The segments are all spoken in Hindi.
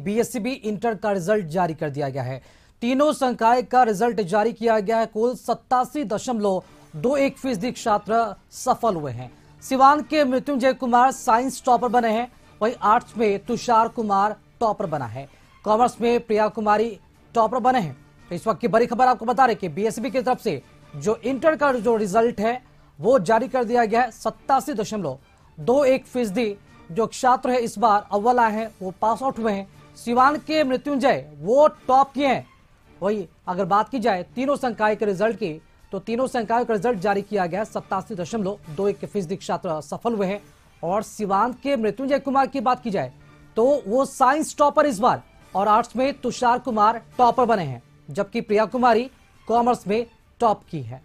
बीएससीबी इंटर का रिजल्ट जारी कर दिया गया है तीनों संकाय का रिजल्ट जारी किया गया है कुल सत्तासी दशमलव दो एक फीसदी छात्र सफल हुए हैं सिवान के मृत्युंजय कुमार साइंस टॉपर बने हैं वहीं आर्ट्स में तुषार कुमार टॉपर बना है कॉमर्स में प्रिया कुमारी टॉपर बने हैं तो इस वक्त की बड़ी खबर आपको बता रहे कि बीएसबी की तरफ से जो इंटर का जो रिजल्ट है वो जारी कर दिया गया है सत्तासी दशमलव दो एक फीसदी जो छात्र है इस बार अव्वल आए हैं वो पास आउट हुए हैं सिवान के मृत्युंजय वो टॉप किए हैं वही अगर बात की जाए तीनों संकाय के रिजल्ट की तो तीनों संकायों का रिजल्ट जारी किया गया सत्तासी दशमलव दो एक फीसदी छात्र सफल हुए हैं और सिवान के मृत्युंजय कुमार की बात की जाए तो वो साइंस टॉपर इस बार और आर्ट्स में तुषार कुमार टॉपर बने हैं जबकि प्रिया कुमारी कॉमर्स में टॉप की है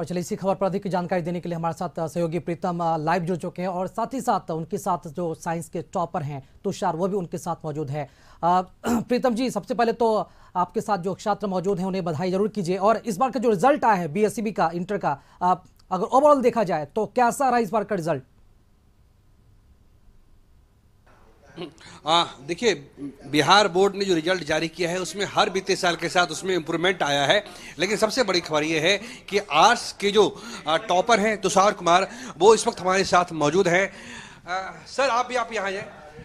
और चलिए इसी खबर पर अधिक जानकारी देने के लिए हमारे साथ सहयोगी प्रीतम लाइव जुड़ चुके हैं और साथ ही साथ उनके साथ जो साइंस के टॉपर हैं तुषार वो भी उनके साथ मौजूद है प्रीतम जी सबसे पहले तो आपके साथ जो छात्र मौजूद हैं उन्हें बधाई जरूर कीजिए और इस बार का जो रिजल्ट आया है बी का इंटर का अगर ओवरऑल देखा जाए तो कैसा रहा इस बार का रिजल्ट हाँ, देखिए बिहार बोर्ड ने जो रिजल्ट जारी किया है उसमें हर बीते साल के साथ उसमें इम्प्रूवमेंट आया है लेकिन सबसे बड़ी खबर यह है कि आर्ट्स के जो टॉपर हैं तुषार कुमार वो इस वक्त हमारे साथ मौजूद हैं सर आप भी आप यहाँ जाए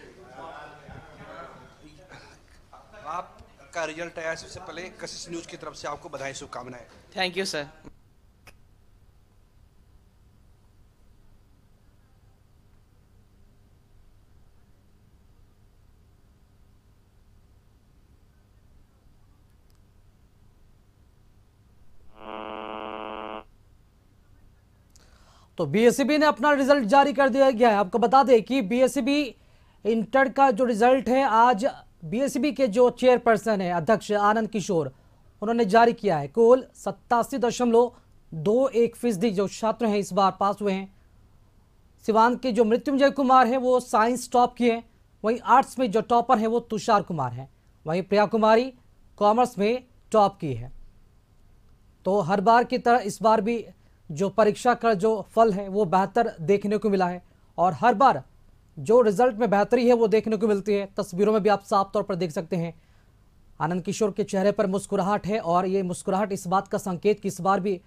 आपका रिजल्ट आया सबसे पहले कशिश न्यूज़ की तरफ से आपको बधाई शुभकामनाएं थैंक यू सर तो बीएससीबी e ने अपना रिजल्ट जारी कर दिया गया है आपको बता दें कि बीएससीबी इंटर e का जो रिजल्ट है आज बीएससीबी e के जो चेयरपर्सन है अध्यक्ष आनंद किशोर उन्होंने जारी किया है कुल सत्तासी दशमलव दो एक फीसदी जो छात्र हैं इस बार पास हुए हैं सिवान के जो मृत्युंजय कुमार हैं वो साइंस टॉप किए हैं वहीं आर्ट्स में जो टॉपर हैं वो तुषार कुमार हैं वहीं प्रिया कुमारी कॉमर्स में टॉप की है तो हर बार की तरह इस बार भी जो परीक्षा का जो फल है वो बेहतर देखने को मिला है और हर बार जो रिजल्ट में बेहतरी है वो देखने को मिलती है तस्वीरों में भी आप साफ तौर पर देख सकते हैं आनंद किशोर के चेहरे पर मुस्कुराहट है और ये मुस्कुराहट इस बात का संकेत कि इस बार भी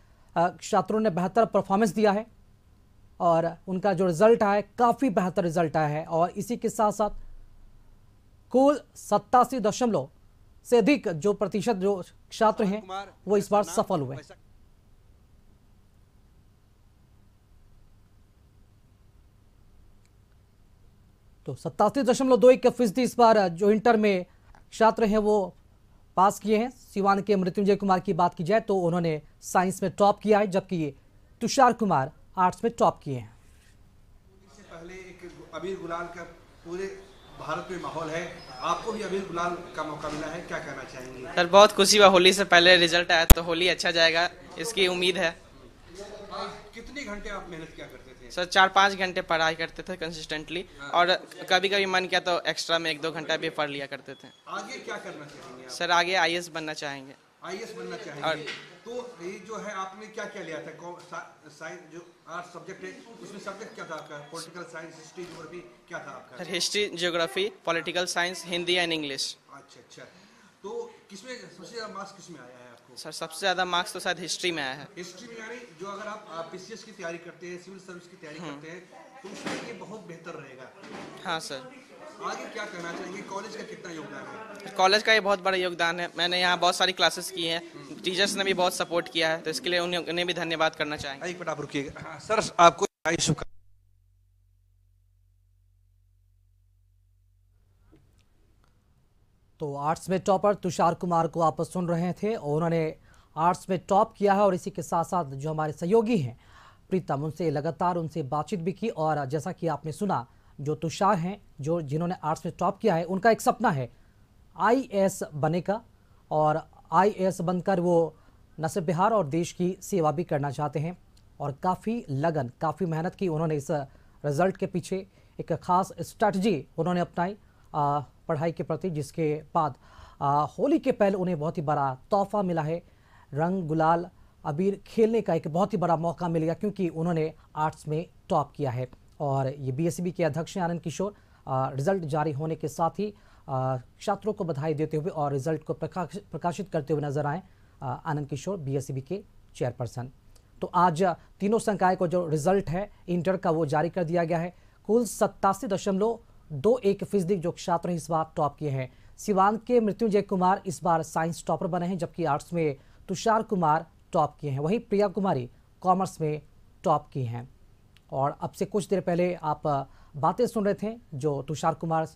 छात्रों ने बेहतर परफॉर्मेंस दिया है और उनका जो रिज़ल्ट आया है काफ़ी बेहतर रिज़ल्ट आया है और इसी के साथ साथ कुल सत्तासी दशमलव से अधिक जो प्रतिशत जो छात्र हैं वो इस बार सफल हुए तो सत्तासी दशमलव दो इक्का फीसदी इस बार जो इंटर में छात्र हैं वो पास किए हैं सिवान के मृत्युंजय कुमार की बात की जाए तो उन्होंने साइंस में टॉप किया है जबकि तुषार कुमार आर्ट्स में टॉप किए हैं पहले एक अबीर गुलाल का पूरे भारत में माहौल है आपको भी अबीर गुलाल का मौका मिला है क्या कहना चाहेंगे सर बहुत खुशी हुआ होली से पहले रिजल्ट आया तो होली अच्छा जाएगा इसकी उम्मीद है कितने घंटे आप मेहनत क्या करते थे सर चार पाँच घंटे पढ़ाई करते थे कंसिस्टेंटली हाँ। और कभी कभी मन किया तो एक्स्ट्रा में एक दो घंटा भी पढ़ लिया करते थे आगे क्या करना चाहेंगे सर आगे आई बनना चाहेंगे आई बनना चाहेंगे और तो ये जो है आपने क्या क्या लिया था साइंस जो आर्ट सब्जेक्ट है उसमें सब्जेक्ट क्या था आपका पॉलिटिकल साइंस हिस्ट्री जियोग्राफी क्या था आपका history geography political science Hindi and English अच्छा अच्छा तो किसमें सबसे ज्यादा मार्क्स किसमें आया है आपको सर सबसे ज्यादा मार्क्स तो शायद हिस्ट्री में आया है हिस्ट्री में यानी जो अगर आप पीसीएस की तैयारी करते हैं सिविल सर्विस की तैयारी हाँ। करते हैं तो उसमें ये बहुत बेहतर रहेगा हाँ सर आगे क्या करना चाहिए कॉलेज का कितना योगदान है कॉलेज का ये बहुत बड़ा योगदान है मैंने यहाँ बहुत सारी क्लासेस की हैं टीचर्स ने भी बहुत सपोर्ट किया है तो इसके लिए उन्हें भी धन्यवाद करना चाहेंगे एक मिनट आप रुकिएगा हाँ, सर आपको शुभकामना तो आर्ट्स में टॉपर तुषार कुमार को आप सुन रहे थे और उन्होंने आर्ट्स में टॉप किया है और इसी के साथ साथ जो हमारे सहयोगी हैं प्रीतम उनसे लगातार उनसे बातचीत भी की और जैसा कि आपने सुना जो तुषार हैं जो जिन्होंने आर्ट्स में टॉप किया है उनका एक सपना है एस बने का और एस बनकर वो न सिर्फ बिहार और देश की सेवा भी करना चाहते हैं और काफ़ी लगन काफ़ी मेहनत की उन्होंने इस रिज़ल्ट के पीछे एक ख़ास स्ट्रैटी उन्होंने अपनाई पढ़ाई के प्रति जिसके बाद होली के पहले उन्हें बहुत ही बड़ा तोहफा मिला है रंग गुलाल अबीर खेलने का एक बहुत ही बड़ा मौका मिल गया क्योंकि उन्होंने आर्ट्स में टॉप किया है और ये बीएसबी e के अध्यक्ष हैं आनंद किशोर रिजल्ट जारी होने के साथ ही छात्रों को बधाई देते हुए और रिजल्ट को प्रकाश प्रकाशित करते हुए नजर आए आनंद किशोर बी e के चेयरपर्सन तो आज तीनों संकाय को जो रिजल्ट है इंटर का वो जारी कर दिया गया है कुल सत्तासी दशमलव दो एक फीसदी जो छात्र इस बार टॉप किए हैं सिवान के मृत्युंजय कुमार इस बार साइंस टॉपर बने हैं जबकि आर्ट्स में तुषार कुमार टॉप किए हैं वहीं प्रिया कुमारी कॉमर्स में टॉप की हैं और अब से कुछ देर पहले आप बातें सुन रहे थे जो तुषार कुमार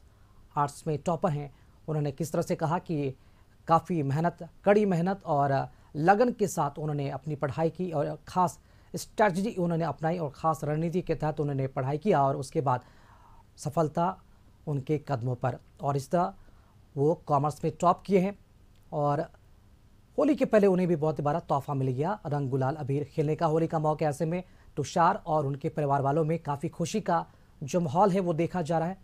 आर्ट्स में टॉपर हैं उन्होंने किस तरह से कहा कि काफ़ी मेहनत कड़ी मेहनत और लगन के साथ उन्होंने अपनी पढ़ाई की और ख़ास स्ट्रैटी उन्होंने अपनाई और ख़ास रणनीति के तहत उन्होंने पढ़ाई किया और उसके बाद सफलता उनके कदमों पर और इस तरह वो कॉमर्स में टॉप किए हैं और होली के पहले उन्हें भी बहुत बड़ा तोहफा मिल गया रंग गुलाल अबीर खेलने का होली का मौका ऐसे में तुषार और उनके परिवार वालों में काफ़ी खुशी का जो माहौल है वो देखा जा रहा है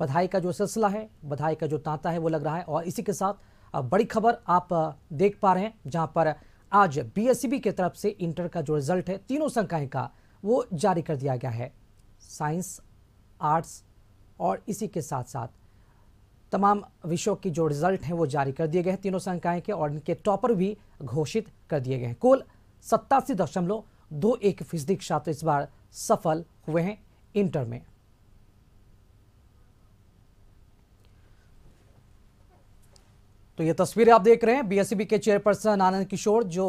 बधाई का जो सिलसिला है बधाई का जो तांता है वो लग रहा है और इसी के साथ बड़ी खबर आप देख पा रहे हैं जहाँ पर आज बी e की तरफ से इंटर का जो रिजल्ट है तीनों संकाय का वो जारी कर दिया गया है साइंस आर्ट्स और इसी के साथ साथ तमाम विषयों की जो रिजल्ट हैं वो जारी कर दिए गए हैं तीनों संकाय के और इनके टॉपर भी घोषित कर दिए गए हैं कुल सत्तासी दशमलव दो एक फीसदी छात्र इस बार सफल हुए हैं इंटर में तो ये तस्वीरें आप देख रहे हैं बीएसईबी e के चेयरपर्सन आनंद किशोर जो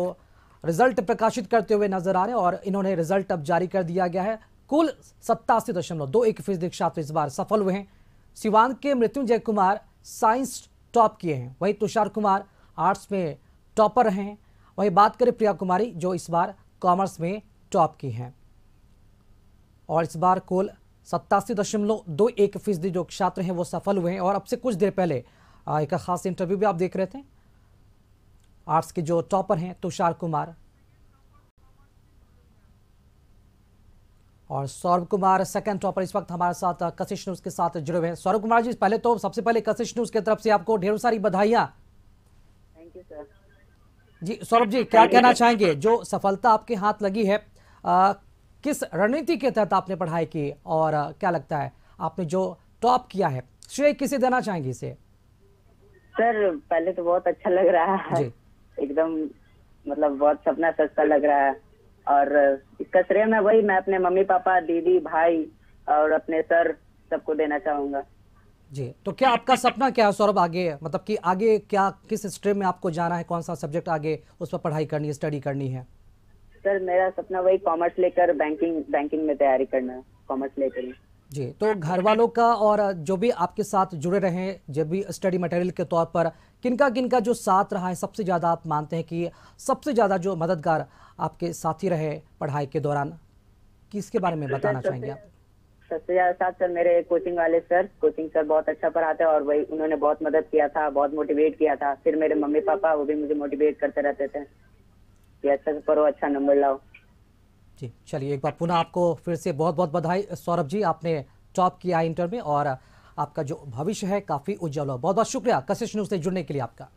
रिजल्ट प्रकाशित करते हुए नजर आ रहे हैं और इन्होंने रिजल्ट अब जारी कर दिया गया है कुल सत्तासी दशमलव दो एक फीसदी छात्र इस बार सफल हुए हैं सिवान के मृत्युंजय कुमार साइंस टॉप किए हैं वहीं तुषार कुमार आर्ट्स में टॉपर रहे हैं वहीं बात करें प्रिया कुमारी जो इस बार कॉमर्स में टॉप की हैं और इस बार कुल सत्तासी दशमलव दो एक फीसदी जो छात्र हैं वो सफल हुए हैं और अब से कुछ देर पहले एक खास इंटरव्यू भी आप देख रहे थे आर्ट्स के जो टॉपर हैं तुषार कुमार और सौरभ कुमार सेकंड टॉपर इस वक्त हमारे साथ uh, कशिश न्यूज के साथ जुड़े हुए हैं सौरभ कुमार जी पहले तो सबसे पहले कशिश न्यूज की तरफ से आपको ढेरों सारी बधाइयाँ जी सौरभ जी क्या कहना चाहेंगे जो सफलता आपके हाथ लगी है आ, uh, किस रणनीति के तहत आपने पढ़ाई की और आ, uh, क्या लगता है आपने जो टॉप किया है श्रेय किसे देना चाहेंगे इसे सर पहले तो बहुत अच्छा लग रहा है एकदम मतलब बहुत सपना सस्ता लग रहा है और इसका श्रेय मैं वही मैं अपने मम्मी पापा दीदी भाई और अपने सर सबको देना चाहूंगा जी तो क्या आपका सपना क्या है सौरभ आगे मतलब कि आगे क्या किस स्ट्रीम में आपको जाना है कौन सा सब्जेक्ट आगे उस पर पढ़ाई करनी है स्टडी करनी है सर मेरा सपना वही कॉमर्स लेकर बैंकिंग बैंकिंग में तैयारी करना है कॉमर्स लेकर जी तो घर वालों का और जो भी आपके साथ जुड़े रहे जब भी स्टडी मटेरियल के तौर पर किनका किनका जो साथ रहा है सबसे ज़्यादा आप मानते हैं कि सबसे ज़्यादा जो मददगार आपके साथी रहे पढ़ाई के दौरान किसके बारे में बताना चाहेंगे आप सबसे ज्यादा साथ सर मेरे कोचिंग वाले सर कोचिंग सर बहुत अच्छा पढ़ाते हैं और वही उन्होंने बहुत मदद किया था बहुत मोटिवेट किया था फिर मेरे मम्मी पापा वो भी मुझे मोटिवेट करते रहते थे कि अच्छा करो अच्छा नंबर लाओ जी चलिए एक बार पुनः आपको फिर से बहुत बहुत बधाई सौरभ जी आपने टॉप किया इंटर में और आपका जो भविष्य है काफ़ी उज्जवल हो बहुत बहुत शुक्रिया कशिश न्यूज़ से जुड़ने के लिए आपका